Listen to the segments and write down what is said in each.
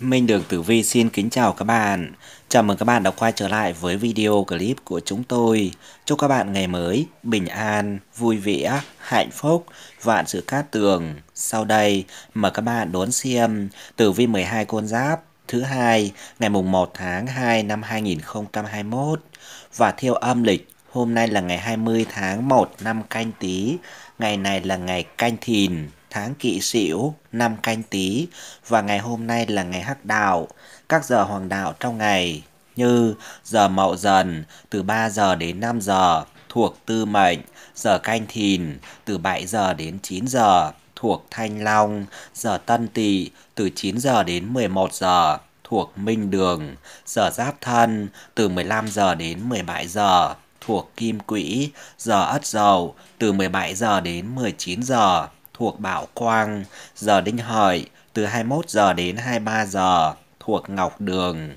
Minh Đường Tử Vi xin kính chào các bạn. Chào mừng các bạn đã quay trở lại với video clip của chúng tôi. Chúc các bạn ngày mới bình an, vui vẻ, hạnh phúc, vạn sự cát tường. Sau đây mời các bạn đón xem Tử Vi 12 con giáp thứ hai ngày mùng 1 tháng 2 năm 2021 và theo âm lịch hôm nay là ngày 20 tháng 1 năm canh tí, ngày này là ngày canh thìn tháng kỵ sửu, năm canh tý và ngày hôm nay là ngày hắc đạo, các giờ hoàng đạo trong ngày như giờ mậu dần từ 3 giờ đến 5 giờ thuộc tư mệnh, giờ canh thìn từ 7 giờ đến 9 giờ thuộc thanh long, giờ tân tỵ từ 9 giờ đến 11 giờ thuộc minh đường, giờ giáp thân từ 15 giờ đến 17 giờ thuộc kim quỹ, giờ ất dậu từ 17 giờ đến 19 giờ thuộc Bảo Quang, giờ Đinh Hợi, từ 21 giờ đến 23 giờ, thuộc Ngọc Đường.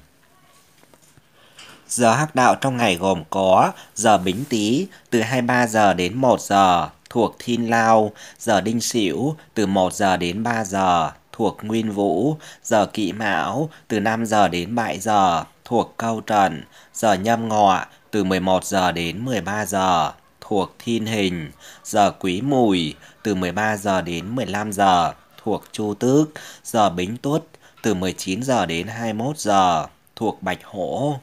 Giờ hắc đạo trong ngày gồm có giờ Bính Tý từ 23 giờ đến 1 giờ thuộc Thiên Lao, giờ Đinh Sửu từ 1 giờ đến 3 giờ thuộc Nguyên Vũ, giờ Kỵ Mão từ 5 giờ đến 7 giờ thuộc Câu Trần, giờ Nhâm Ngọ từ 11 giờ đến 13 giờ thuộc Thiên Hình, giờ Quý Mùi từ 13 giờ đến 15 giờ thuộc Chu Tước, giờ Bính Tuất từ 19 giờ đến 21 giờ thuộc Bạch Hổ.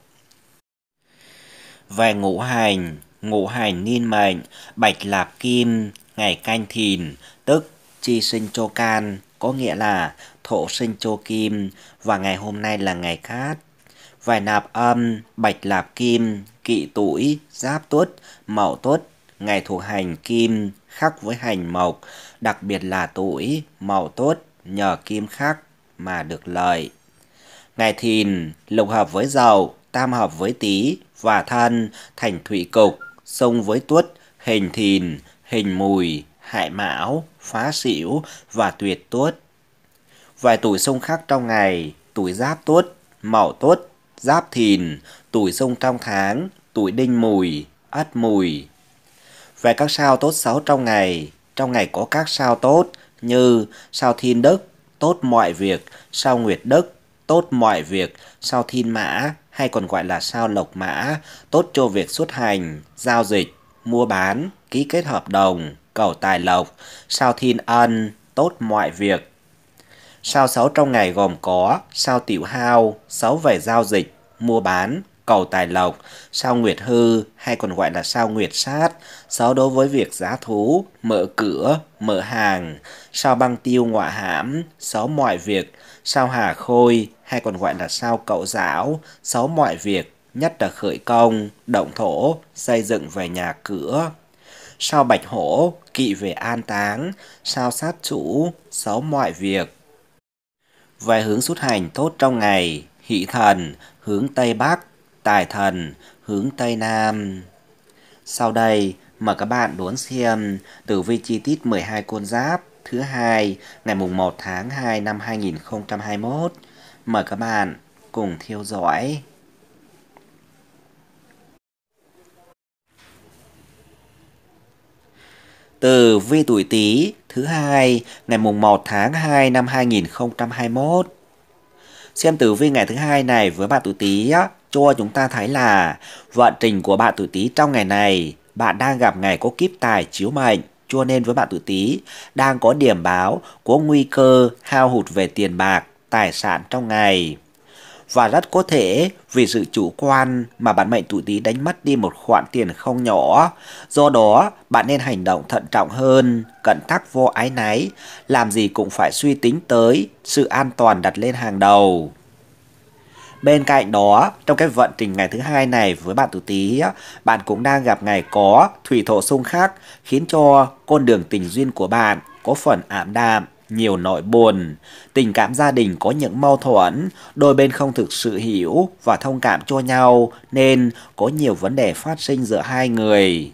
Về ngũ hành, ngũ hành niên mệnh, bạch lạp kim, ngày canh thìn, tức chi sinh chô can, có nghĩa là thổ sinh chô kim và ngày hôm nay là ngày cát vải nạp âm, bạch lạp kim, kỵ tuổi, giáp tuất, mậu tuất, ngày thuộc hành kim, khắc với hành mộc, đặc biệt là tuổi, mậu tuất, nhờ kim khắc mà được lợi. Ngày thìn, lục hợp với dậu, tam hợp với tý và thân, thành thủy cục, xung với tuất, hình thìn, hình mùi, hại mão, phá xỉu và tuyệt tuất. Vài tuổi xung khắc trong ngày, tuổi giáp tuất, mậu tuất, giáp thìn, tuổi xung trong tháng, tuổi đinh mùi, ất mùi. Về các sao tốt xấu trong ngày, trong ngày có các sao tốt như sao thiên đức, tốt mọi việc, sao nguyệt đức, tốt mọi việc, sao thiên mã hay còn gọi là sao lộc mã, tốt cho việc xuất hành, giao dịch, mua bán, ký kết hợp đồng, cầu tài lộc, sao thiên ân, tốt mọi việc, Sao 6 trong ngày gồm có sao tiểu hao, sáu về giao dịch, mua bán, cầu tài lộc, sao nguyệt hư hay còn gọi là sao nguyệt sát, sao đối với việc giá thú, mở cửa, mở hàng, sao băng tiêu ngọa hãm, sáu mọi việc, sao hà khôi hay còn gọi là sao cậu giáo, sáu mọi việc, nhất là khởi công, động thổ, xây dựng về nhà cửa. Sao bạch hổ, kỵ về an táng, sao sát chủ, sáu mọi việc, về hướng xuất hành tốt trong ngày, hỷ thần, hướng Tây Bắc, tài thần, hướng Tây Nam. Sau đây, mời các bạn đón xem tử vi chi tiết 12 con giáp thứ hai ngày mùng 1 tháng 2 năm 2021. Mời các bạn cùng theo dõi. từ vi tuổi Tý thứ hai ngày mùng 1 tháng 2 năm 2021. Xem tử vi ngày thứ hai này với bạn tuổi Tý cho chúng ta thấy là vận trình của bạn tuổi Tý trong ngày này, bạn đang gặp ngày có kiếp tài chiếu mệnh, cho nên với bạn tuổi Tý đang có điểm báo có nguy cơ hao hụt về tiền bạc, tài sản trong ngày và rất có thể vì sự chủ quan mà bản mệnh tuổi Tý đánh mất đi một khoản tiền không nhỏ. Do đó, bạn nên hành động thận trọng hơn, cẩn thắc vô ái náy, làm gì cũng phải suy tính tới, sự an toàn đặt lên hàng đầu. Bên cạnh đó, trong cái vận trình ngày thứ hai này với bạn tuổi Tý, bạn cũng đang gặp ngày có thủy thổ xung khắc khiến cho con đường tình duyên của bạn có phần ảm đạm nhiều nỗi buồn, tình cảm gia đình có những mâu thuẫn, đôi bên không thực sự hiểu và thông cảm cho nhau nên có nhiều vấn đề phát sinh giữa hai người.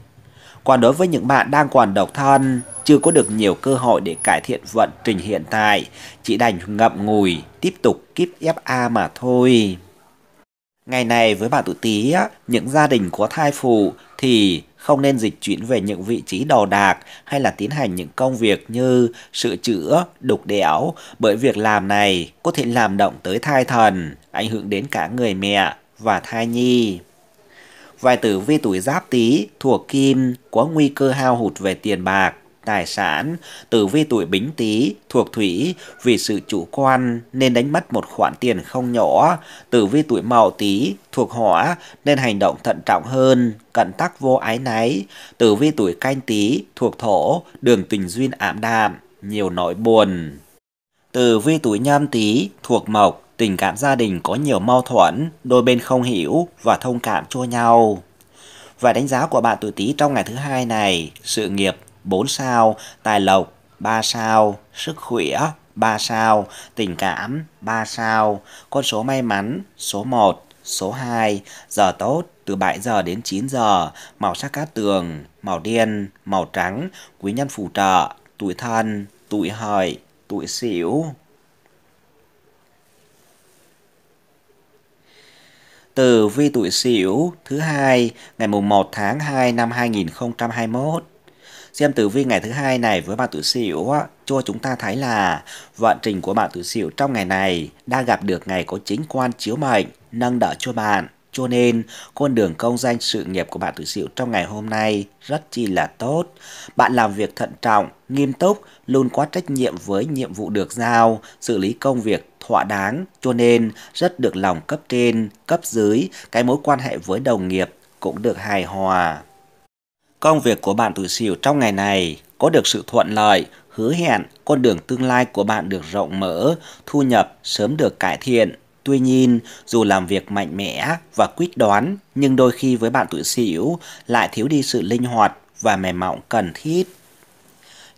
Còn đối với những bạn đang còn độc thân, chưa có được nhiều cơ hội để cải thiện vận trình hiện tại, chỉ đành ngậm ngùi, tiếp tục kiếp FA mà thôi. Ngày này với bạn tuổi tí, những gia đình có thai phụ thì không nên dịch chuyển về những vị trí đồ đạc hay là tiến hành những công việc như sửa chữa, đục đẽo, bởi việc làm này có thể làm động tới thai thần, ảnh hưởng đến cả người mẹ và thai nhi. Vài tử vi tuổi giáp tý thuộc kim có nguy cơ hao hụt về tiền bạc, tài sản, tử vi tuổi bính tý thuộc thủy vì sự chủ quan nên đánh mất một khoản tiền không nhỏ, tử vi tuổi mậu tý thuộc hỏa nên hành động thận trọng hơn, cận tắc vô ái náy, tử vi tuổi canh tý thuộc thổ, đường tình duyên ảm đạm, nhiều nỗi buồn. Tử vi tuổi nhâm tý thuộc mộc, tình cảm gia đình có nhiều mâu thuẫn, đôi bên không hiểu và thông cảm cho nhau. Và đánh giá của bạn tuổi Tý trong ngày thứ hai này, sự nghiệp 4 sao, tài lộc 3 sao, sức khỏe 3 sao, tình cảm 3 sao, con số may mắn số 1, số 2, giờ tốt từ 7 giờ đến 9 giờ, màu sắc cát tường, màu đen, màu trắng, quý nhân phù trợ, tuổi thân, tuổi hợi, tuổi sửu. từ vi tuổi sửu thứ hai ngày mùng 1 tháng 2 năm 2021 Xem tử vi ngày thứ hai này với bạn tuổi Sửu cho chúng ta thấy là vận trình của bạn tuổi Sửu trong ngày này đang gặp được ngày có chính quan chiếu mệnh nâng đỡ cho bạn. Cho nên, con đường công danh sự nghiệp của bạn tuổi Sửu trong ngày hôm nay rất chi là tốt. Bạn làm việc thận trọng, nghiêm túc, luôn có trách nhiệm với nhiệm vụ được giao, xử lý công việc thỏa đáng, cho nên rất được lòng cấp trên, cấp dưới, cái mối quan hệ với đồng nghiệp cũng được hài hòa. Công việc của bạn tuổi sửu trong ngày này có được sự thuận lợi, hứa hẹn con đường tương lai của bạn được rộng mở, thu nhập sớm được cải thiện. Tuy nhiên, dù làm việc mạnh mẽ và quyết đoán, nhưng đôi khi với bạn tuổi sửu lại thiếu đi sự linh hoạt và mềm mỏng cần thiết.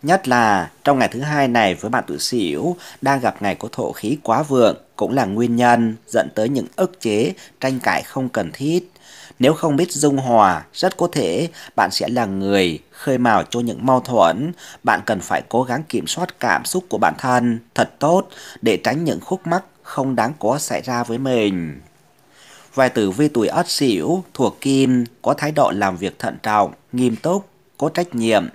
Nhất là trong ngày thứ hai này với bạn tuổi sửu đang gặp ngày có thổ khí quá vượng cũng là nguyên nhân dẫn tới những ức chế, tranh cãi không cần thiết. Nếu không biết dung hòa, rất có thể bạn sẽ là người khơi mào cho những mâu thuẫn. Bạn cần phải cố gắng kiểm soát cảm xúc của bản thân thật tốt để tránh những khúc mắc không đáng có xảy ra với mình. Vài tử vi tuổi Ất Sửu thuộc Kim có thái độ làm việc thận trọng, nghiêm túc, có trách nhiệm.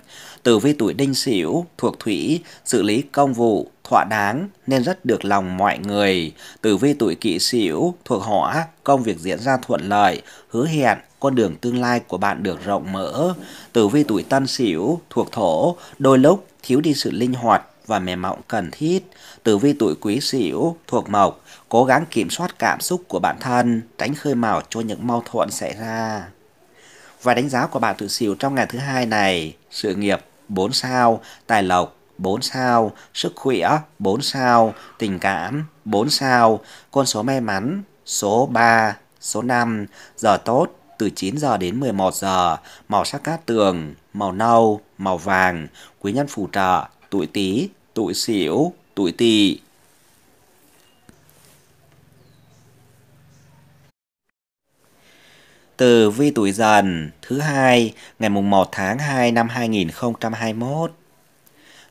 Từ vi tuổi đinh sửu thuộc thủy, xử lý công vụ, thỏa đáng nên rất được lòng mọi người. Từ vi tuổi kỷ sửu thuộc hỏa, công việc diễn ra thuận lợi, hứa hẹn con đường tương lai của bạn được rộng mở. Từ vi tuổi tân sửu thuộc thổ, đôi lúc thiếu đi sự linh hoạt và mềm mỏng cần thiết. Tử vi tuổi quý sửu thuộc mộc, cố gắng kiểm soát cảm xúc của bản thân, tránh khơi mào cho những mâu thuẫn xảy ra. Và đánh giá của bạn tuổi sửu trong ngày thứ hai này, sự nghiệp 4 sao, tài lộc 4 sao, sức khỏe 4 sao, tình cảm 4 sao, con số may mắn số 3, số 5, giờ tốt từ 9 giờ đến 11 giờ, màu sắc cát tường, màu nâu, màu vàng, quý nhân phù trợ, tuổi Tý, tuổi Sửu, tuổi Tỵ. Từ vi tuổi dần thứ hai ngày mùng 1 tháng 2 năm 2021.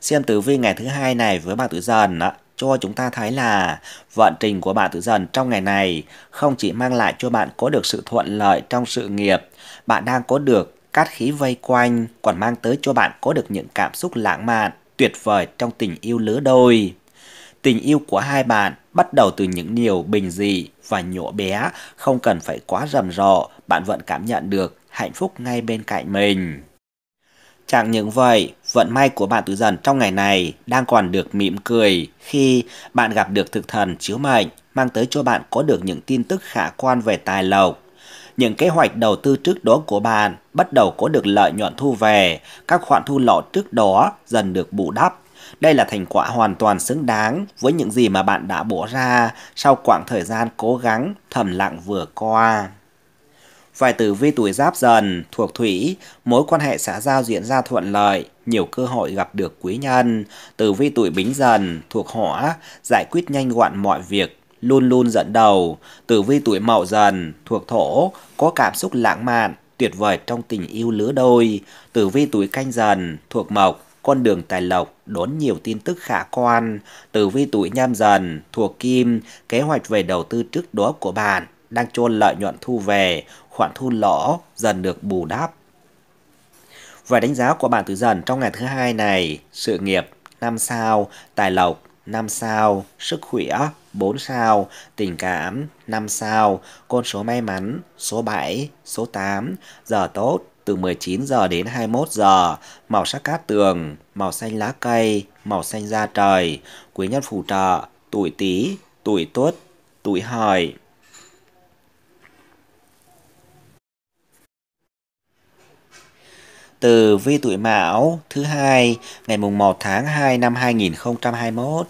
Xem tử vi ngày thứ hai này với bạn tuổi dần ạ cho chúng ta thấy là vận trình của bạn tuổi dần trong ngày này không chỉ mang lại cho bạn có được sự thuận lợi trong sự nghiệp, bạn đang có được cát khí vây quanh còn mang tới cho bạn có được những cảm xúc lãng mạn, tuyệt vời trong tình yêu lứa đôi. Tình yêu của hai bạn bắt đầu từ những điều bình dị và nhỏ bé, không cần phải quá rầm rộ, bạn vẫn cảm nhận được hạnh phúc ngay bên cạnh mình. Chẳng những vậy, vận may của bạn tứ dần trong ngày này đang còn được mỉm cười khi bạn gặp được thực thần chiếu mệnh, mang tới cho bạn có được những tin tức khả quan về tài lộc. Những kế hoạch đầu tư trước đó của bạn bắt đầu có được lợi nhuận thu về, các khoản thu lỗ trước đó dần được bù đắp đây là thành quả hoàn toàn xứng đáng với những gì mà bạn đã bỏ ra sau quãng thời gian cố gắng thầm lặng vừa qua. Vài tử vi tuổi giáp dần, thuộc thủy, mối quan hệ xã giao diễn ra thuận lợi, nhiều cơ hội gặp được quý nhân. Tử vi tuổi bính dần, thuộc hỏa, giải quyết nhanh gọn mọi việc, luôn luôn dẫn đầu. Tử vi tuổi mậu dần, thuộc thổ, có cảm xúc lãng mạn, tuyệt vời trong tình yêu lứa đôi. Tử vi tuổi canh dần, thuộc mộc, con đường tài lộc đón nhiều tin tức khả quan từ vi tuổi nhâm dần, thuộc kim, kế hoạch về đầu tư trước đó của bạn đang chôn lợi nhuận thu về, khoản thu lỗ dần được bù đắp. Và đánh giá của bạn tử dần trong ngày thứ hai này, sự nghiệp 5 sao, tài lộc 5 sao, sức khỏe 4 sao, tình cảm 5 sao, con số may mắn số 7, số 8, giờ tốt từ 19 giờ đến 21 giờ, màu sắc cát tường, màu xanh lá cây, màu xanh da trời, quý nhân phù trợ, tuổi Tý, tuổi Tuất, tuổi Hợi. Từ vi tuổi Mão thứ hai ngày mùng 1 tháng 2 năm 2021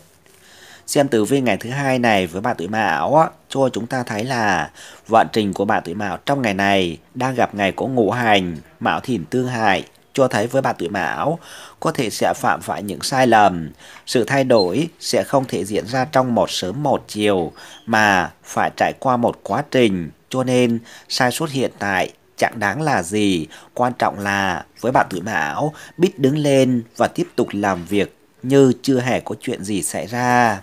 xem tử vi ngày thứ hai này với bạn tuổi mão cho chúng ta thấy là vận trình của bạn tuổi mão trong ngày này đang gặp ngày có ngũ hành mão thìn tương hại cho thấy với bạn tuổi mão có thể sẽ phạm phải những sai lầm sự thay đổi sẽ không thể diễn ra trong một sớm một chiều mà phải trải qua một quá trình cho nên sai suất hiện tại chẳng đáng là gì quan trọng là với bạn tuổi mão biết đứng lên và tiếp tục làm việc như chưa hề có chuyện gì xảy ra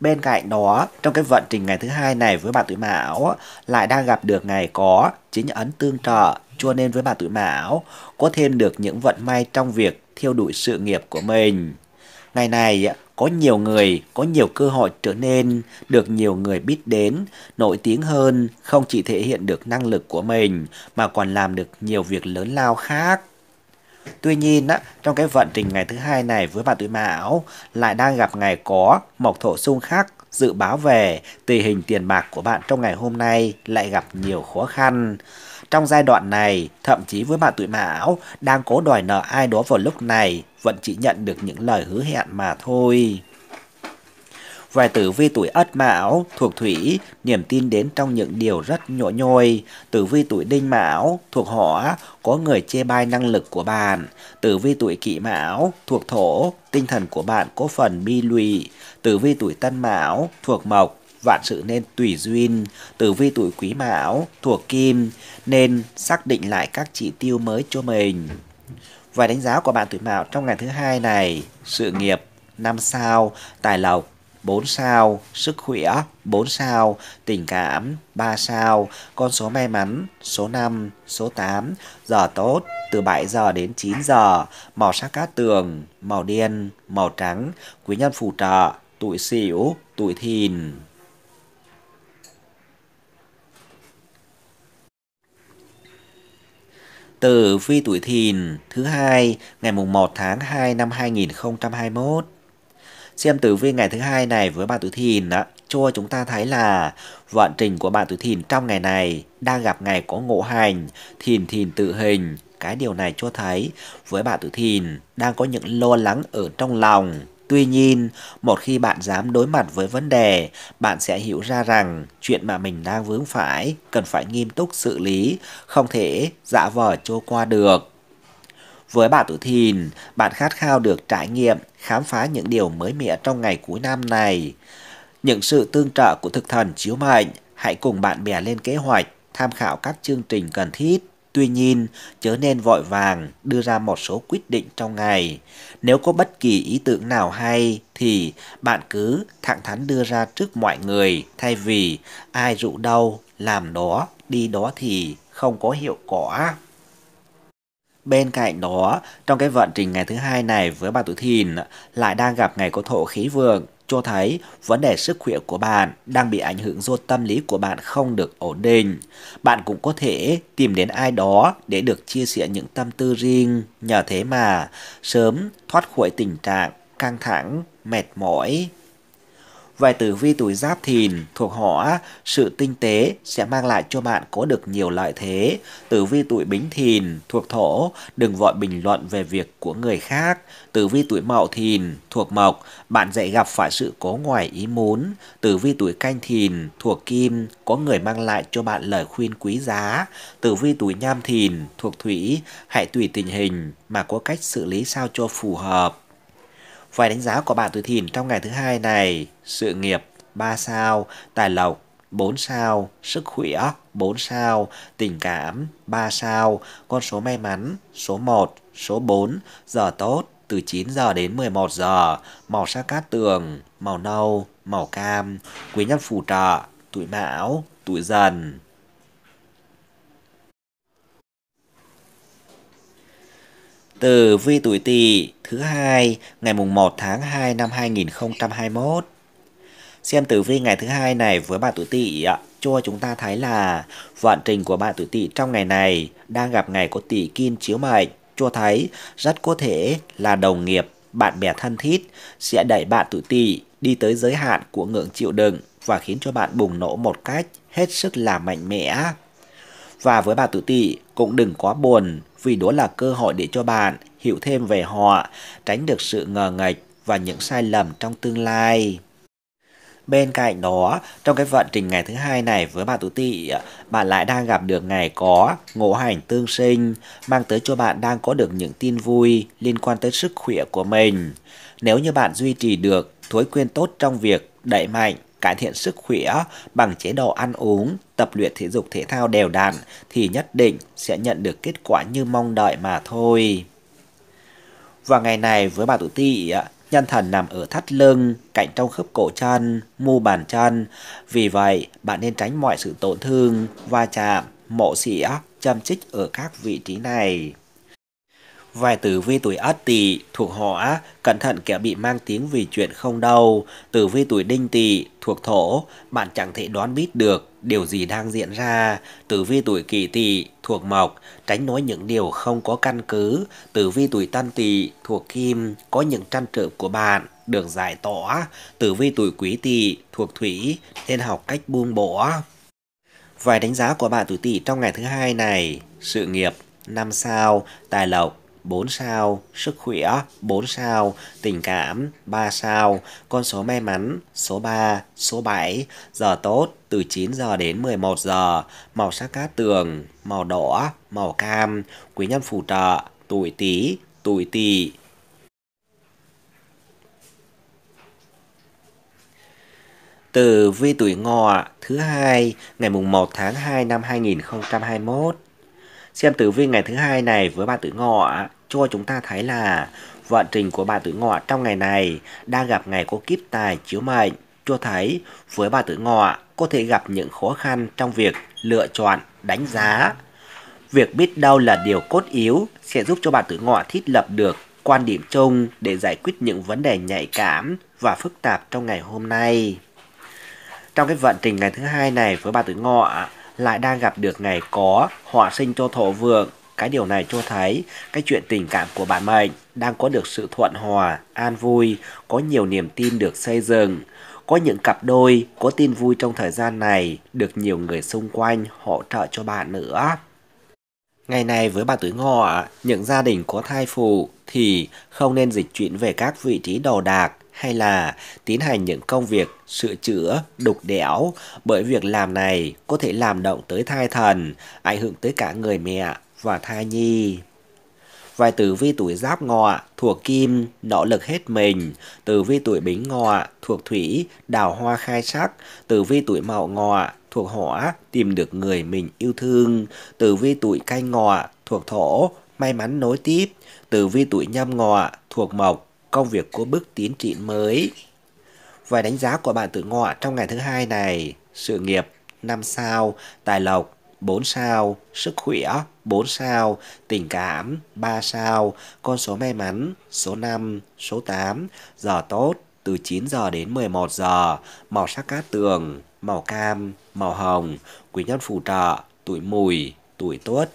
bên cạnh đó trong cái vận trình ngày thứ hai này với bạn tuổi mão lại đang gặp được ngày có chính ấn tương trợ cho nên với bạn tuổi mão có thêm được những vận may trong việc theo đuổi sự nghiệp của mình ngày này có nhiều người có nhiều cơ hội trở nên được nhiều người biết đến nổi tiếng hơn không chỉ thể hiện được năng lực của mình mà còn làm được nhiều việc lớn lao khác Tuy nhiên, á, trong cái vận trình ngày thứ hai này với bạn tuổi Mão lại đang gặp ngày có mộc thổ xung khắc dự báo về tình hình tiền bạc của bạn trong ngày hôm nay lại gặp nhiều khó khăn. Trong giai đoạn này, thậm chí với bạn tuổi Mão đang cố đòi nợ ai đó vào lúc này vẫn chỉ nhận được những lời hứa hẹn mà thôi. Vài tử vi tuổi Ất Mão thuộc Thủy, niềm tin đến trong những điều rất nhộ nhôi. Tử vi tuổi Đinh Mão thuộc Hỏa, có người chê bai năng lực của bạn. Tử vi tuổi Kỷ Mão thuộc Thổ, tinh thần của bạn có phần bi lụy. Tử vi tuổi Tân Mão thuộc Mộc, vạn sự nên tùy duyên. Tử vi tuổi Quý Mão thuộc Kim, nên xác định lại các chỉ tiêu mới cho mình. Và đánh giá của bạn tuổi Mão trong ngày thứ hai này, sự nghiệp năm sao, tài lộc 4 sao, sức khỏe 4 sao, tình cảm 3 sao, con số may mắn số 5, số 8, giờ tốt từ 7 giờ đến 9 giờ, màu sắc cát tường, màu đen, màu trắng, quý nhân phù trợ, tuổi sửu, tuổi thìn. từ phi tuổi thìn thứ hai ngày mùng 1 tháng 2 năm 2021 xem tử vi ngày thứ hai này với bạn tuổi thìn đó cho chúng ta thấy là vận trình của bạn tuổi thìn trong ngày này đang gặp ngày có ngộ hành thìn thìn tự hình cái điều này cho thấy với bạn tuổi thìn đang có những lo lắng ở trong lòng Tuy nhiên, một khi bạn dám đối mặt với vấn đề, bạn sẽ hiểu ra rằng chuyện mà mình đang vướng phải cần phải nghiêm túc xử lý, không thể giả vờ trôi qua được. Với bạn tuổi thìn, bạn khát khao được trải nghiệm khám phá những điều mới mẻ trong ngày cuối năm này. Những sự tương trợ của thực thần chiếu mệnh, hãy cùng bạn bè lên kế hoạch, tham khảo các chương trình cần thiết. Tuy nhiên, chớ nên vội vàng đưa ra một số quyết định trong ngày. Nếu có bất kỳ ý tưởng nào hay thì bạn cứ thẳng thắn đưa ra trước mọi người thay vì ai rủ đâu làm đó, đi đó thì không có hiệu quả. Bên cạnh đó, trong cái vận trình ngày thứ hai này với bà tuổi thìn lại đang gặp ngày có thổ khí vượng, cho thấy vấn đề sức khỏe của bạn đang bị ảnh hưởng do tâm lý của bạn không được ổn định. Bạn cũng có thể tìm đến ai đó để được chia sẻ những tâm tư riêng, nhờ thế mà sớm thoát khỏi tình trạng căng thẳng, mệt mỏi, Vài tử vi tuổi giáp thìn thuộc họ sự tinh tế sẽ mang lại cho bạn có được nhiều lợi thế. Tử vi tuổi bính thìn thuộc thổ đừng vội bình luận về việc của người khác. Tử vi tuổi mậu thìn thuộc mộc bạn dễ gặp phải sự cố ngoài ý muốn. Tử vi tuổi canh thìn thuộc kim có người mang lại cho bạn lời khuyên quý giá. Tử vi tuổi nhâm thìn thuộc thủy hãy tùy tình hình mà có cách xử lý sao cho phù hợp. Vài đánh giá của bạn tuổi thìn trong ngày thứ hai này, sự nghiệp 3 sao, tài lộc 4 sao, sức khỏe 4 sao, tình cảm 3 sao, con số may mắn số 1, số 4, giờ tốt từ 9 giờ đến 11 giờ, màu sắc cát tường, màu nâu, màu cam, quý nhân phù trợ, tuổi mão, tuổi dần. tử vi tuổi Tỵ thứ hai ngày mùng 1 tháng 2 năm 2021. Xem tử vi ngày thứ hai này với bạn tuổi Tỵ cho chúng ta thấy là vận trình của bạn tuổi Tỵ trong ngày này đang gặp ngày có Tỵ Kim chiếu mệnh, cho thấy rất có thể là đồng nghiệp, bạn bè thân thiết sẽ đẩy bạn tuổi Tỵ đi tới giới hạn của ngưỡng chịu đựng và khiến cho bạn bùng nổ một cách hết sức là mạnh mẽ. Và với bạn tuổi Tỵ cũng đừng quá buồn vì đó là cơ hội để cho bạn hiểu thêm về họ, tránh được sự ngờ nghệch và những sai lầm trong tương lai. Bên cạnh đó, trong cái vận trình ngày thứ hai này với bạn tuổi tỵ, bạn lại đang gặp được ngày có ngộ hành tương sinh, mang tới cho bạn đang có được những tin vui liên quan tới sức khỏe của mình. Nếu như bạn duy trì được thói quen tốt trong việc đẩy mạnh cải thiện sức khỏe bằng chế độ ăn uống tập luyện thể dục thể thao đều đặn thì nhất định sẽ nhận được kết quả như mong đợi mà thôi. Và ngày này với bà tụ tị, nhân thần nằm ở thắt lưng, cạnh trong khớp cổ chân, mu bàn chân. Vì vậy, bạn nên tránh mọi sự tổn thương, va chạm, mổ xỉa, châm chích ở các vị trí này. Vài tử vi tuổi Ất Tỵ thuộc Hỏa, cẩn thận kẻ bị mang tiếng vì chuyện không đâu. Tử vi tuổi Đinh Tỵ thuộc Thổ, bạn chẳng thể đoán biết được điều gì đang diễn ra. Tử vi tuổi Kỷ Tỵ thuộc Mộc, tránh nói những điều không có căn cứ. Tử vi tuổi Tân Tỵ thuộc Kim, có những trăn trở của bạn được giải tỏa. Tử vi tuổi Quý Tỵ thuộc Thủy, nên học cách buông bỏ. Vài đánh giá của bạn tuổi Tỵ trong ngày thứ hai này: sự nghiệp năm sao, tài lộc 4 sao, sức khỏe 4 sao, tình cảm 3 sao, con số may mắn số 3, số 7, giờ tốt từ 9 giờ đến 11 giờ, màu sắc cát tường, màu đỏ, màu cam, quý nhân phù trợ, tuổi Tý, tuổi Tỵ. Từ vi tuổi ngọ thứ hai ngày mùng 1 tháng 2 năm 2021 Xem tử vi ngày thứ hai này với bạn tử ngọ cho chúng ta thấy là vận trình của bạn tử ngọ trong ngày này đang gặp ngày có kiếp tài chiếu mệnh cho thấy với bạn tử ngọ có thể gặp những khó khăn trong việc lựa chọn, đánh giá. Việc biết đâu là điều cốt yếu sẽ giúp cho bạn tử ngọ thiết lập được quan điểm chung để giải quyết những vấn đề nhạy cảm và phức tạp trong ngày hôm nay. Trong cái vận trình ngày thứ hai này với bạn tử ngọ lại đang gặp được ngày có họa sinh cho thổ vượng. Cái điều này cho thấy cái chuyện tình cảm của bạn mệnh đang có được sự thuận hòa, an vui, có nhiều niềm tin được xây dựng. Có những cặp đôi có tin vui trong thời gian này, được nhiều người xung quanh hỗ trợ cho bạn nữa. Ngày này với bà tuổi ngọ, những gia đình có thai phụ thì không nên dịch chuyển về các vị trí đồ đạc hay là tiến hành những công việc sửa chữa, đục đẽo bởi việc làm này có thể làm động tới thai thần, ảnh hưởng tới cả người mẹ và thai nhi. Vài tử vi tuổi giáp ngọ thuộc kim, nỗ lực hết mình. Tử vi tuổi bính ngọ thuộc thủy, đào hoa khai sắc. Tử vi tuổi mậu ngọ thuộc hỏa, tìm được người mình yêu thương. Tử vi tuổi canh ngọ thuộc thổ, may mắn nối tiếp. Tử vi tuổi nhâm ngọ thuộc mộc, công việc của bước tiến trị mới. Vài đánh giá của bạn tự ngọ trong ngày thứ hai này, sự nghiệp 5 sao, tài lộc 4 sao, sức khỏe 4 sao, tình cảm 3 sao, con số may mắn số 5, số 8, giờ tốt từ 9 giờ đến 11 giờ, màu sắc cát tường, màu cam, màu hồng, quý nhân phù trợ, tuổi mùi, tuổi tuất.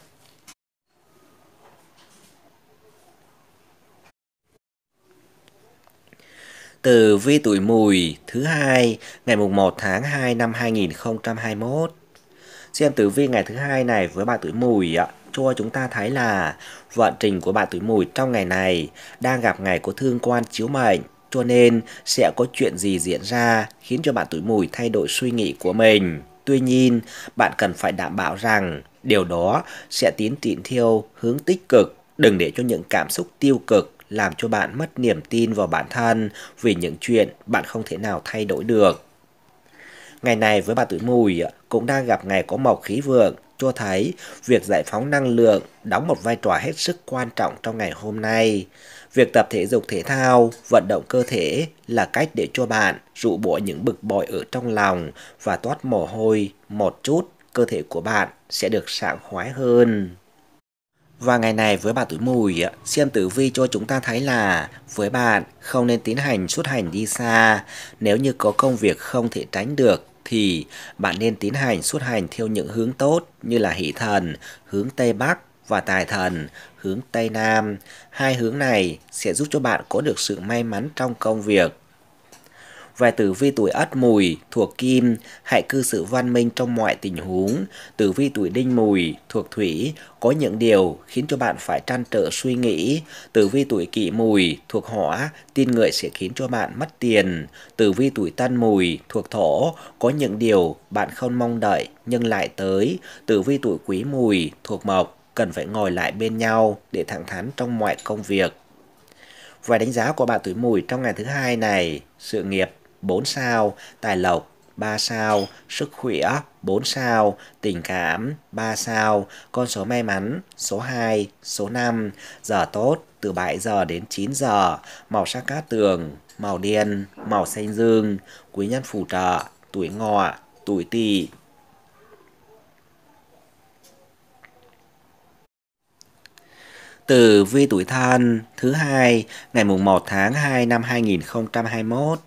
từ vi tuổi mùi thứ hai ngày mùng 1 tháng 2 năm 2021. Xem tử vi ngày thứ hai này với bạn tuổi mùi ạ cho chúng ta thấy là vận trình của bạn tuổi mùi trong ngày này đang gặp ngày có thương quan chiếu mệnh cho nên sẽ có chuyện gì diễn ra khiến cho bạn tuổi mùi thay đổi suy nghĩ của mình. Tuy nhiên, bạn cần phải đảm bảo rằng điều đó sẽ tiến triển theo hướng tích cực, đừng để cho những cảm xúc tiêu cực làm cho bạn mất niềm tin vào bản thân vì những chuyện bạn không thể nào thay đổi được. Ngày này với bà tuổi mùi cũng đang gặp ngày có mộc khí vượng, cho thấy việc giải phóng năng lượng đóng một vai trò hết sức quan trọng trong ngày hôm nay. Việc tập thể dục thể thao, vận động cơ thể là cách để cho bạn rụ bỏ những bực bội ở trong lòng và toát mồ hôi một chút, cơ thể của bạn sẽ được sảng khoái hơn. Và ngày này với bà tuổi mùi, xem tử vi cho chúng ta thấy là với bạn không nên tiến hành xuất hành đi xa. Nếu như có công việc không thể tránh được thì bạn nên tiến hành xuất hành theo những hướng tốt như là hỷ thần, hướng Tây Bắc và tài thần, hướng Tây Nam. Hai hướng này sẽ giúp cho bạn có được sự may mắn trong công việc về tử vi tuổi Ất Mùi thuộc Kim, hãy cư xử văn minh trong mọi tình huống. Tử vi tuổi Đinh Mùi thuộc Thủy, có những điều khiến cho bạn phải trăn trở suy nghĩ. Tử vi tuổi Kỷ Mùi thuộc Hỏa, tin người sẽ khiến cho bạn mất tiền. Tử vi tuổi Tân Mùi thuộc Thổ, có những điều bạn không mong đợi nhưng lại tới. Tử vi tuổi Quý Mùi thuộc Mộc, cần phải ngồi lại bên nhau để thẳng thắn trong mọi công việc. Và đánh giá của bạn tuổi mùi trong ngày thứ hai này, sự nghiệp 4 sao, tài lộc 3 sao, sức khỏe 4 sao, tình cảm 3 sao, con số may mắn số 2, số 5, giờ tốt từ 7 giờ đến 9 giờ, màu sắc cát tường, màu đen, màu xanh dương, quý nhân phù trợ, tuổi ngọ, tuổi tỵ. từ vi tuổi thân thứ hai ngày mùng 1 tháng 2 năm 2021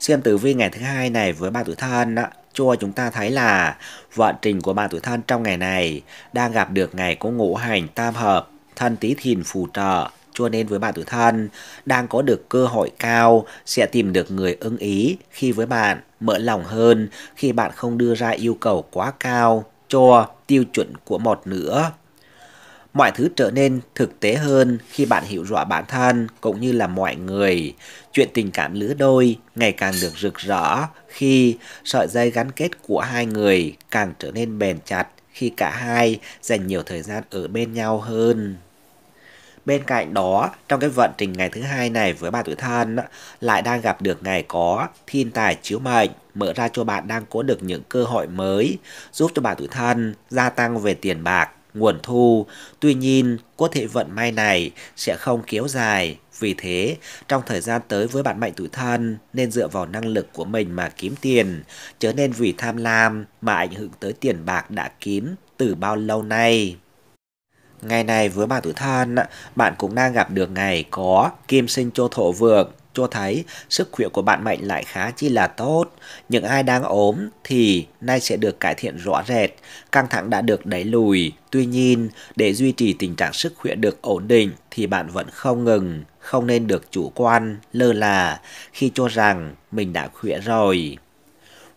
xem tử vi ngày thứ hai này với bạn tuổi thân đó, cho chúng ta thấy là vận trình của bạn tuổi thân trong ngày này đang gặp được ngày có ngũ hành tam hợp, thân tí thìn phù trợ, cho nên với bạn tuổi thân đang có được cơ hội cao sẽ tìm được người ưng ý khi với bạn mở lòng hơn khi bạn không đưa ra yêu cầu quá cao cho tiêu chuẩn của một nữa mọi thứ trở nên thực tế hơn khi bạn hiểu rõ bản thân cũng như là mọi người. Chuyện tình cảm lứa đôi ngày càng được rực rỡ khi sợi dây gắn kết của hai người càng trở nên bền chặt khi cả hai dành nhiều thời gian ở bên nhau hơn. Bên cạnh đó, trong cái vận trình ngày thứ hai này với bạn tuổi thân lại đang gặp được ngày có thiên tài chiếu mệnh mở ra cho bạn đang có được những cơ hội mới giúp cho bạn tuổi thân gia tăng về tiền bạc nguồn thu. Tuy nhiên, có thể vận may này sẽ không kéo dài. Vì thế, trong thời gian tới với bạn mệnh tuổi thân nên dựa vào năng lực của mình mà kiếm tiền, chớ nên vì tham lam mà ảnh hưởng tới tiền bạc đã kiếm từ bao lâu nay. Ngày này với bạn tuổi thân, bạn cũng đang gặp được ngày có kim sinh cho thổ vượng, cho thấy sức khỏe của bạn mệnh lại khá chi là tốt. Những ai đang ốm thì nay sẽ được cải thiện rõ rệt, căng thẳng đã được đẩy lùi. Tuy nhiên, để duy trì tình trạng sức khỏe được ổn định thì bạn vẫn không ngừng, không nên được chủ quan, lơ là khi cho rằng mình đã khỏe rồi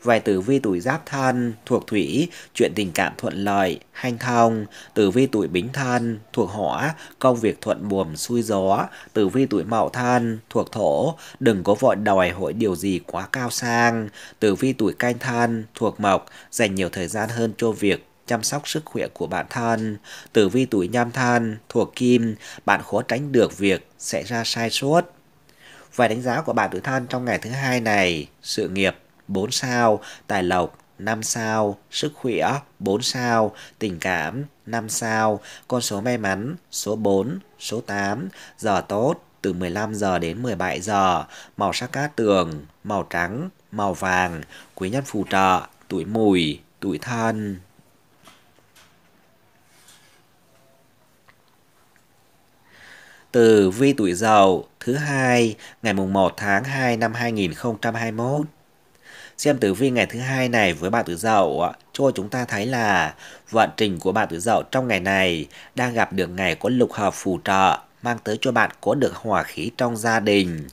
vài tử vi tuổi giáp thân thuộc thủy, chuyện tình cảm thuận lợi, hanh thông, tử vi tuổi bính thân thuộc hỏa, công việc thuận buồm xuôi gió, tử vi tuổi mậu thân thuộc thổ, đừng có vội đòi hỏi điều gì quá cao sang, tử vi tuổi canh thân thuộc mộc, dành nhiều thời gian hơn cho việc chăm sóc sức khỏe của bản thân. Tử vi tuổi nhâm thân thuộc kim, bạn khó tránh được việc sẽ ra sai sót. Vài đánh giá của bạn tuổi thân trong ngày thứ hai này, sự nghiệp 4 sao, tài lộc 5 sao, sức khỏe 4 sao, tình cảm 5 sao, con số may mắn số 4, số 8, giờ tốt từ 15 giờ đến 17 giờ, màu sắc cát tường, màu trắng, màu vàng, quý nhân phù trợ, tuổi mùi, tuổi thân. Từ vi tuổi dậu thứ hai ngày mùng 1 tháng 2 năm 2021. Xem tử vi ngày thứ hai này với bạn Tử Dậu, cho chúng ta thấy là vận trình của bạn Tử Dậu trong ngày này đang gặp được ngày có lục hợp phù trợ, mang tới cho bạn có được hòa khí trong gia đình.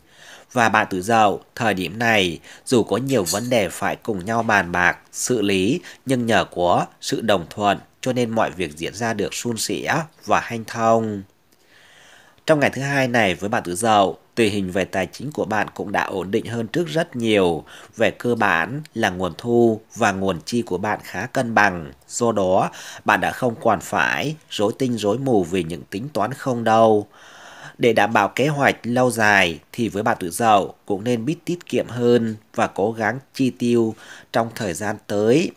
Và bạn Tử Dậu, thời điểm này dù có nhiều vấn đề phải cùng nhau bàn bạc, xử lý, nhưng nhờ có sự đồng thuận cho nên mọi việc diễn ra được suôn sẻ và hanh thông. Trong ngày thứ hai này với bạn tự dậu, tình hình về tài chính của bạn cũng đã ổn định hơn trước rất nhiều. Về cơ bản là nguồn thu và nguồn chi của bạn khá cân bằng. Do đó, bạn đã không còn phải rối tinh rối mù vì những tính toán không đâu. Để đảm bảo kế hoạch lâu dài thì với bạn tuổi Dậu cũng nên biết tiết kiệm hơn và cố gắng chi tiêu trong thời gian tới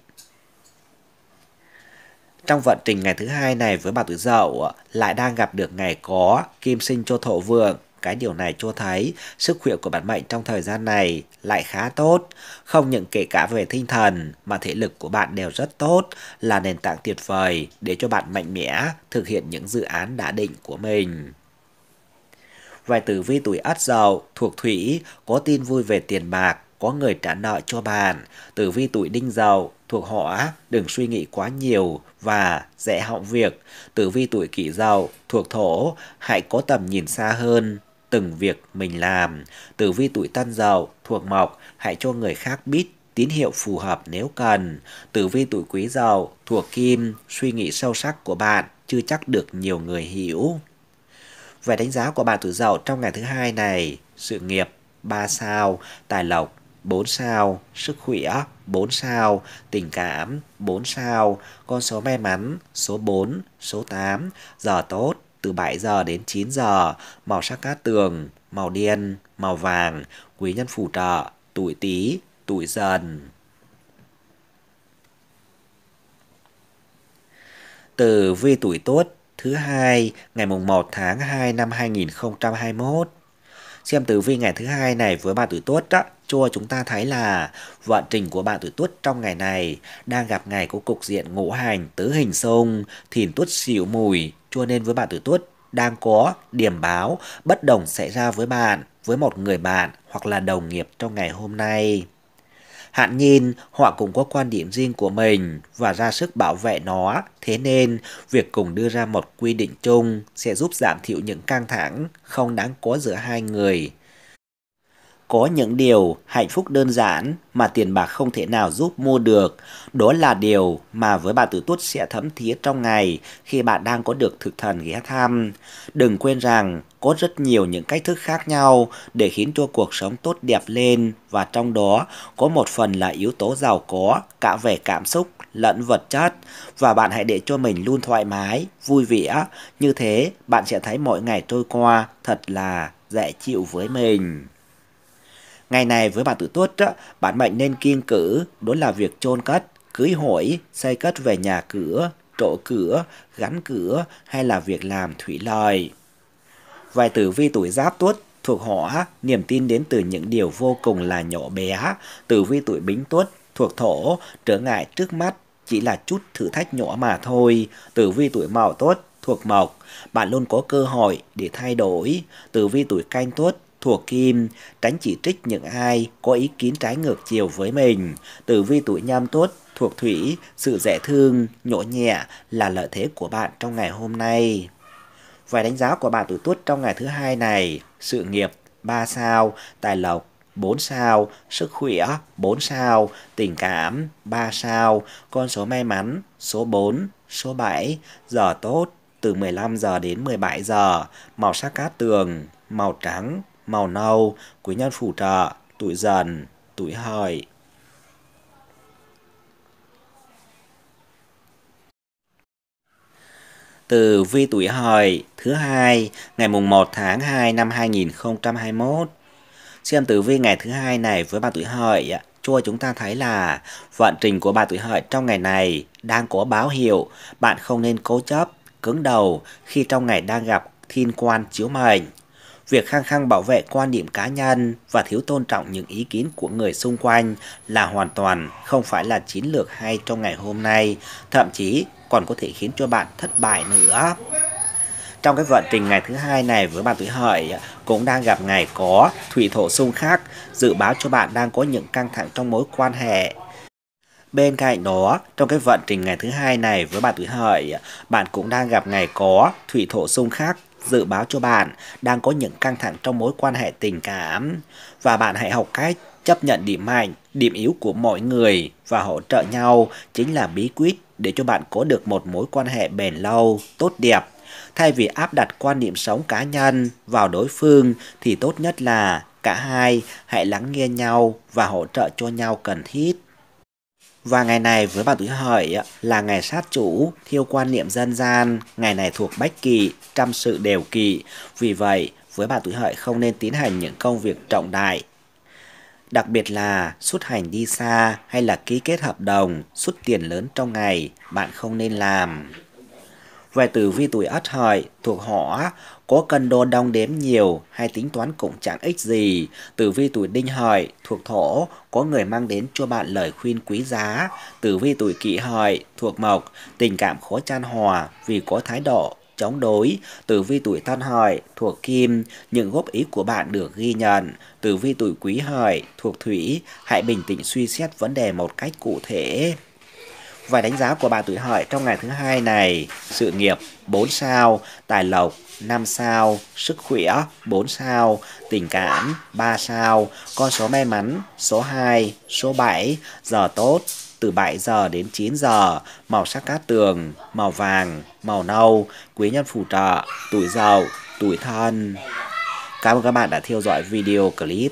trong vận trình ngày thứ hai này với bà tuổi dậu ờ, lại đang gặp được ngày có kim sinh cho thổ vượng. Cái điều này cho thấy sức khỏe của bạn mệnh trong thời gian này lại khá tốt. Không những kể cả về tinh thần mà thể lực của bạn đều rất tốt là nền tảng tuyệt vời để cho bạn mạnh mẽ thực hiện những dự án đã định của mình vài tử vi tuổi ất dậu thuộc thủy có tin vui về tiền bạc có người trả nợ cho bạn. Tử vi tuổi đinh dậu thuộc họ đừng suy nghĩ quá nhiều và dễ hỏng việc. Tử vi tuổi kỷ dậu thuộc thổ hãy có tầm nhìn xa hơn từng việc mình làm. Tử vi tuổi tân dậu thuộc mộc hãy cho người khác biết tín hiệu phù hợp nếu cần. Tử vi tuổi quý dậu thuộc kim, suy nghĩ sâu sắc của bạn chưa chắc được nhiều người hiểu. Về đánh giá của bạn tuổi dậu trong ngày thứ hai này, sự nghiệp 3 sao, tài lộc 4 sao, sức khỏe 4 sao, tình cảm 4 sao, con số may mắn số 4, số 8, giờ tốt từ 7 giờ đến 9 giờ, màu sắc cát tường, màu đen, màu vàng, quý nhân phù trợ, tuổi Tý, tuổi Dần. Từ vi tuổi tốt thứ hai ngày mùng 1 tháng 2 năm 2021. Xem tử vi ngày thứ hai này với ba tuổi tốt đó cho chúng ta thấy là vận trình của bạn tuổi tuất trong ngày này đang gặp ngày có cục diện ngũ hành tứ hình xung, thìn tuất xỉu mùi, cho nên với bạn tuổi tuất đang có điểm báo bất đồng xảy ra với bạn, với một người bạn hoặc là đồng nghiệp trong ngày hôm nay. Hạn nhìn họ cũng có quan điểm riêng của mình và ra sức bảo vệ nó, thế nên việc cùng đưa ra một quy định chung sẽ giúp giảm thiểu những căng thẳng không đáng có giữa hai người có những điều hạnh phúc đơn giản mà tiền bạc không thể nào giúp mua được. Đó là điều mà với bạn tử tuất sẽ thấm thía trong ngày khi bạn đang có được thực thần ghé thăm. Đừng quên rằng có rất nhiều những cách thức khác nhau để khiến cho cuộc sống tốt đẹp lên và trong đó có một phần là yếu tố giàu có cả về cảm xúc lẫn vật chất và bạn hãy để cho mình luôn thoải mái, vui vẻ. Như thế bạn sẽ thấy mọi ngày trôi qua thật là dễ chịu với mình. Ngày này với bạn tử tuất, bạn mệnh nên kiên cử, đó là việc chôn cất, cưới hỏi, xây cất về nhà cửa, trổ cửa, gắn cửa hay là việc làm thủy lợi. Vài tử vi tuổi giáp tuất thuộc hỏa, niềm tin đến từ những điều vô cùng là nhỏ bé. Tử vi tuổi bính tuất thuộc thổ, trở ngại trước mắt chỉ là chút thử thách nhỏ mà thôi. Tử vi tuổi mậu tuất thuộc mộc, bạn luôn có cơ hội để thay đổi. Tử vi tuổi canh tuất Thuộc Kim tránh chỉ trích những ai có ý kiến trái ngược chiều với mình. Tử vi tuổi nhâm tốt, thuộc thủy, sự dễ thương, nhỗ nhẹ là lợi thế của bạn trong ngày hôm nay. Vài đánh giá của bạn tuổi tuất trong ngày thứ hai này, sự nghiệp 3 sao, tài lộc 4 sao, sức khỏe 4 sao, tình cảm 3 sao, con số may mắn số 4, số 7, giờ tốt từ 15 giờ đến 17 giờ, màu sắc cát tường, màu trắng, màu nâu, quý nhân phụ trợ, tuổi dần, tuổi hợi. Từ vi tuổi hợi thứ hai ngày mùng 1 tháng 2 năm 2021. Xem tử vi ngày thứ hai này với bạn tuổi hợi ạ cho chúng ta thấy là vận trình của bạn tuổi hợi trong ngày này đang có báo hiệu bạn không nên cố chấp, cứng đầu khi trong ngày đang gặp thiên quan chiếu mệnh. Việc khăng khăng bảo vệ quan điểm cá nhân và thiếu tôn trọng những ý kiến của người xung quanh là hoàn toàn không phải là chiến lược hay trong ngày hôm nay, thậm chí còn có thể khiến cho bạn thất bại nữa. Trong cái vận trình ngày thứ hai này với bạn tuổi hợi cũng đang gặp ngày có thủy thổ xung khắc, dự báo cho bạn đang có những căng thẳng trong mối quan hệ. Bên cạnh đó, trong cái vận trình ngày thứ hai này với bạn tuổi hợi, bạn cũng đang gặp ngày có thủy thổ xung khắc, dự báo cho bạn đang có những căng thẳng trong mối quan hệ tình cảm và bạn hãy học cách chấp nhận điểm mạnh, điểm yếu của mọi người và hỗ trợ nhau chính là bí quyết để cho bạn có được một mối quan hệ bền lâu, tốt đẹp. Thay vì áp đặt quan niệm sống cá nhân vào đối phương thì tốt nhất là cả hai hãy lắng nghe nhau và hỗ trợ cho nhau cần thiết. Và ngày này với bạn tuổi hợi là ngày sát chủ, theo quan niệm dân gian, ngày này thuộc bách kỳ, trăm sự đều kỳ. Vì vậy, với bạn tuổi hợi không nên tiến hành những công việc trọng đại. Đặc biệt là xuất hành đi xa hay là ký kết hợp đồng, xuất tiền lớn trong ngày, bạn không nên làm. Về tử vi tuổi Ất Hợi thuộc họ có cần đo đong đếm nhiều hay tính toán cũng chẳng ích gì. Tử vi tuổi đinh hợi, thuộc thổ, có người mang đến cho bạn lời khuyên quý giá. Tử vi tuổi kỷ hợi, thuộc mộc, tình cảm khó chan hòa vì có thái độ chống đối, tử vi tuổi thân hợi thuộc kim, những góp ý của bạn được ghi nhận, tử vi tuổi quý hợi thuộc thủy, hãy bình tĩnh suy xét vấn đề một cách cụ thể. Vài đánh giá của bà tuổi hợi trong ngày thứ hai này, sự nghiệp 4 sao, tài lộc 5 sao, sức khỏe 4 sao, tình cảm 3 sao, con số may mắn số 2, số 7, giờ tốt từ 7 giờ đến 9 giờ, màu sắc cát tường, màu vàng, màu nâu, quý nhân phù trợ, tuổi dậu, tuổi thân. Cảm ơn các bạn đã theo dõi video clip.